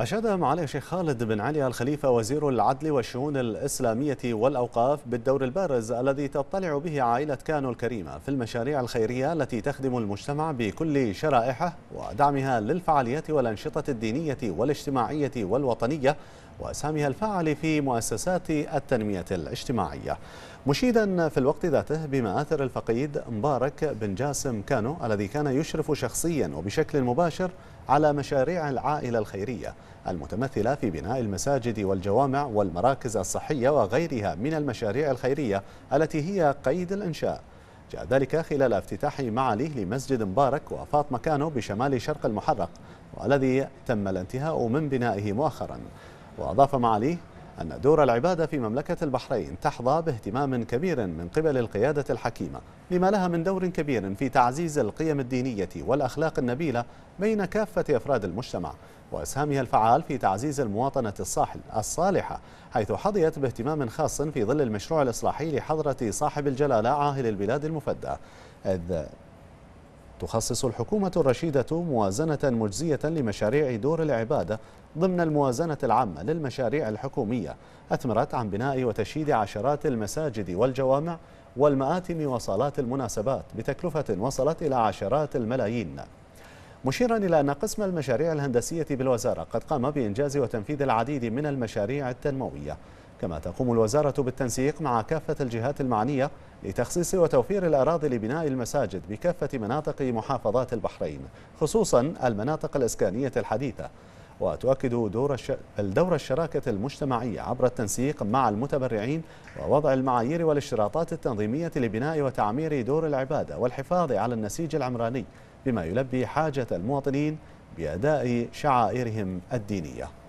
أشاد معالي الشيخ خالد بن علي الخليفة وزير العدل والشؤون الإسلامية والأوقاف بالدور البارز الذي تطلع به عائلة كانو الكريمة في المشاريع الخيرية التي تخدم المجتمع بكل شرائحه ودعمها للفعاليات والأنشطة الدينية والاجتماعية والوطنية وأسهامها الفاعل في مؤسسات التنمية الاجتماعية مشيدا في الوقت ذاته بمآثر الفقيد مبارك بن جاسم كانو الذي كان يشرف شخصيا وبشكل مباشر على مشاريع العائلة الخيرية المتمثلة في بناء المساجد والجوامع والمراكز الصحية وغيرها من المشاريع الخيرية التي هي قيد الإنشاء جاء ذلك خلال افتتاح معاليه لمسجد مبارك وفاط مكانه بشمال شرق المحرق والذي تم الانتهاء من بنائه مؤخرا وأضاف معاليه أن دور العبادة في مملكة البحرين تحظى باهتمام كبير من قبل القيادة الحكيمة لما لها من دور كبير في تعزيز القيم الدينية والأخلاق النبيلة بين كافة أفراد المجتمع وإسهامها الفعال في تعزيز المواطنة الصاحل الصالحة حيث حظيت باهتمام خاص في ظل المشروع الإصلاحي لحضرة صاحب الجلالة عاهل البلاد المفدى إذ تخصص الحكومة الرشيدة موازنة مجزية لمشاريع دور العبادة ضمن الموازنة العامة للمشاريع الحكومية أثمرت عن بناء وتشييد عشرات المساجد والجوامع والمآتم وصالات المناسبات بتكلفة وصلت إلى عشرات الملايين مشيرا إلى أن قسم المشاريع الهندسية بالوزارة قد قام بإنجاز وتنفيذ العديد من المشاريع التنموية كما تقوم الوزارة بالتنسيق مع كافة الجهات المعنية لتخصيص وتوفير الأراضي لبناء المساجد بكافة مناطق محافظات البحرين خصوصا المناطق الإسكانية الحديثة وتؤكد دور الش... الدور الشراكة المجتمعية عبر التنسيق مع المتبرعين ووضع المعايير والاشتراطات التنظيمية لبناء وتعمير دور العبادة والحفاظ على النسيج العمراني بما يلبي حاجة المواطنين بأداء شعائرهم الدينية